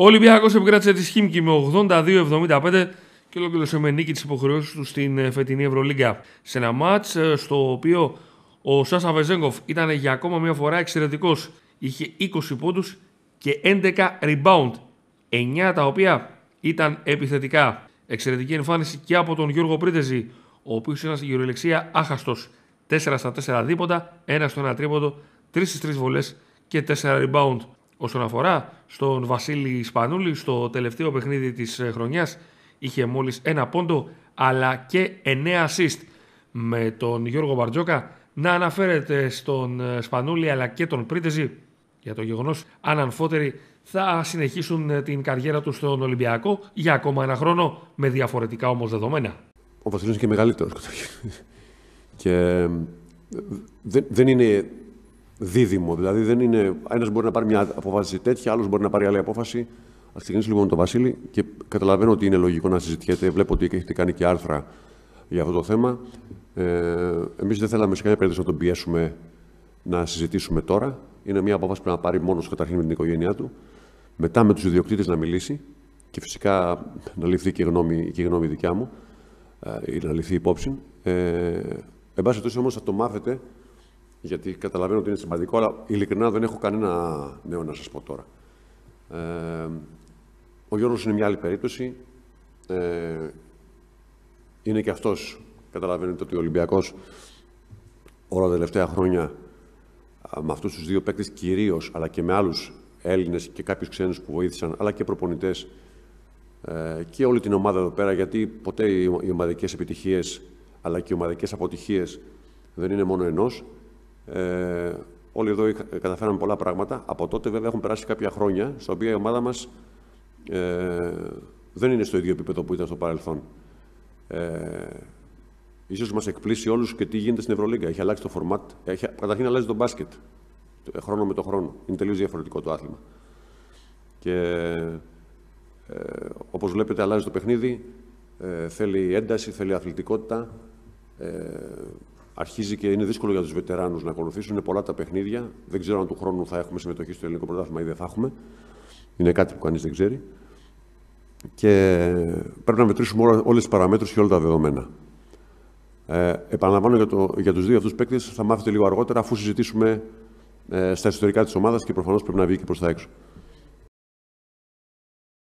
Ο Ολυμπιακός επικράτησε τη Χίμκι με 82-75 και ολοκλήρωσε με νίκη τις υποχρεώσεις του στην ε, φετινή Ευρωλίγκα. Σε ένα μάτς ε, στο οποίο ο Σάσα Βεζέγκοφ ήταν για ακόμα μια φορά εξαιρετικός. Είχε 20 πόντους και 11 rebound, 9 τα οποία ήταν επιθετικά. Εξαιρετική εμφάνιση και από τον Γιώργο Πρίτεζη, ο οποίος ήταν στην κυριολεξία άχαστος. 4 στα 4 δίποτα, 1 στο 1 τρίποντο, 3 στι 3 βολές και 4 rebound. Όσον αφορά στον Βασίλη Σπανούλη, στο τελευταίο παιχνίδι της ε, χρονιάς είχε μόλις ένα πόντο αλλά και εννέα assist με τον Γιώργο Μπαρτζόκα να αναφέρεται στον ε, Σπανούλη αλλά και τον Πρίτεζη για το γεγονός αν ανφότεροι θα συνεχίσουν ε, την καριέρα τους στον Ολυμπιακό για ακόμα ένα χρόνο με διαφορετικά όμως δεδομένα. Ο Βασίλης είναι και μεγαλύτερος και δεν είναι δίδυμο. Δηλαδή δεν είναι. Ένας μπορεί να πάρει μια απόφαση τέτοια, άλλος μπορεί να πάρει άλλη απόφαση. Ας ξεκινήσει λοιπόν με τον Βασίλη και καταλαβαίνω ότι είναι λογικό να συζητιέται. Βλέπω ότι έχετε κάνει και άρθρα για αυτό το θέμα. Ε, Εμείς δεν θέλαμε σε καμία περίπτωση να τον πιέσουμε να συζητήσουμε τώρα. Είναι μια απόφαση που να πάρει μόνος καταρχήν με την οικογένειά του. Μετά με τους ιδιοκτήτες να μιλήσει και φυσικά να ληφθεί και η γνώμη, και γνώμη δικιά μου ε, ή να ληφθεί υπόψη. Ε, εν πάση περιπτώσει όμως θα το μάθετε γιατί καταλαβαίνω ότι είναι σημαντικό, αλλά ειλικρινά δεν έχω κανένα νέο να σας πω τώρα. Ε, ο Γιώργος είναι μια άλλη περίπτωση. Ε, είναι και αυτός, καταλαβαίνετε ότι ο Ολυμπιακός όλα τα τελευταία χρόνια με αυτούς τους δύο παίκτες κυρίως, αλλά και με άλλους Έλληνες και κάποιους ξένους που βοήθησαν, αλλά και προπονητές ε, και όλη την ομάδα εδώ πέρα, γιατί ποτέ οι ομαδικές επιτυχίες αλλά και οι ομαδικές αποτυχίες δεν είναι μόνο ενός. Ε, όλοι εδώ καταφέραμε πολλά πράγματα. Από τότε βέβαια έχουν περάσει κάποια χρόνια, στα οποία η ομάδα μας ε, δεν είναι στο ίδιο επίπεδο που ήταν στο παρελθόν. Ε, ίσως μας εκπλήσει όλους και τι γίνεται στην Ευρωλίγκα. Έχει αλλάξει το φορμάτ. Έχει, καταρχήν αλλάζει το μπάσκετ. Χρόνο με το χρόνο. Είναι τελείως διαφορετικό το άθλημα. Και ε, όπως βλέπετε αλλάζει το παιχνίδι. Ε, θέλει ένταση, θέλει αθλητικότητα. Ε, Αρχίζει και είναι δύσκολο για τους βετεράνους να ακολουθήσουν. Είναι πολλά τα παιχνίδια. Δεν ξέρω αν του χρόνου θα έχουμε συμμετοχή στο ελληνικό πρωτάθλημα ή δεν θα έχουμε. Είναι κάτι που κανείς δεν ξέρει. Και πρέπει να μετρήσουμε όλες τις παραμέτρους και όλα τα δεδομένα. Ε, επαναλαμβάνω για, το, για τους δύο αυτούς παίκτες, θα μάθετε λίγο αργότερα αφού συζητήσουμε ε, στα ιστορικά της ομάδας και προφανώς πρέπει να βγει και προς τα έξω.